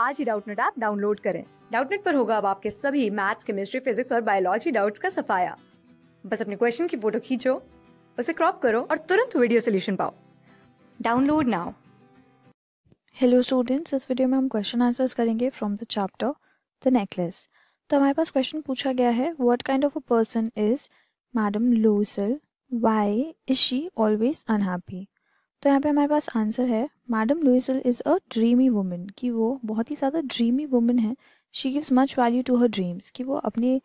आज ही Doubtnut app download करें डाउटनेट पर होगा अब आपके सभी मैथ्स केमिस्ट्री फिजिक्स और बायोलॉजी डाउट्स का सफाया बस अपने क्वेश्चन की फोटो खींचो उसे क्रॉप करो और तुरंत वीडियो सोल्यूशन पाओ डाउनलोड नाउ हेलो स्टूडेंट्स इस वीडियो में हम क्वेश्चन आंसर्स करेंगे from the chapter the necklace तो हमारे पास क्वेश्चन पूछा गया है what kind of a person is madam Loisel why is she always unhappy तो यहाँ पे हमारे पास आंसर है madam Loisel is a dreamy women कि वो बहुत ही ज़्यादा ड्रीमी वुमेन है she gives much value to her dreams कि वो अपने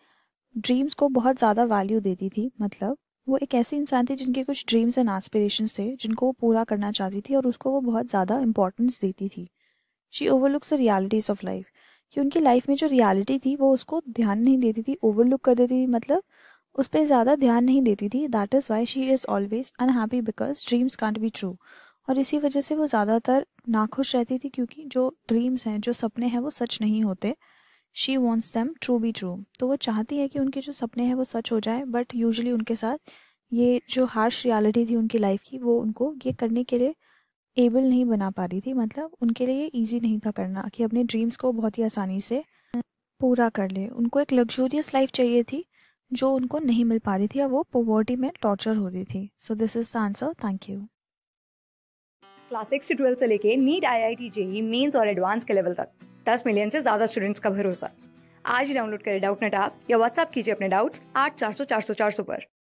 ड्रीम्स को बहुत ज़्यादा वैल्यू देती थी मतलब वो एक ऐसी इंसान थी जिनके कुछ ड्रीम्स एंड एस्पिरेशंस थे जिनको वो पूरा करना चाहती थी और उसको वो बहुत ज़्यादा इंपॉर्टेंस देती थी she overlooks the realities of life कि उनकी लाइफ में जो रियलिटी थी वो उसको ध्यान नहीं देती थी ओवरलुक कर देती थी मतलब उस पर ज़्यादा ध्यान नहीं देती थी that is why she is always unhappy because dreams can't be true और इसी वजह से वो ज़्यादातर नाखुश रहती थी क्योंकि जो ड्रीम्स हैं जो सपने हैं वो सच नहीं होते she wants them true be true तो वो चाहती है कि उनके जो सपने हैं वो सच हो जाए बट यूजली उनके साथ ये जो हार्श रियालिटी थी उनकी लाइफ की वो उनको ये करने के लिए एबल नहीं बना पा रही थी मतलब उनके लिए ये ईजी नहीं था करना कि अपने ड्रीम्स को बहुत ही आसानी से पूरा कर ले उनको एक लग्जूरियस लाइफ चाहिए थी जो उनको नहीं मिल पा रही थी या वो पोवर्टी में टॉर्चर हो रही थी so this is the answer thank you class six से ट्वेल्थ से लेके NEET I I T JEE mains और एडवांस के लेवल तक दस मिलियन से ज़्यादा स्टूडेंट्स का भरोसा आज ही डाउनलोड करें डाउट नेट आप या व्हाट्सअप कीजिए अपने डाउट्स आठ चार सौ चार सौ चार सौ पर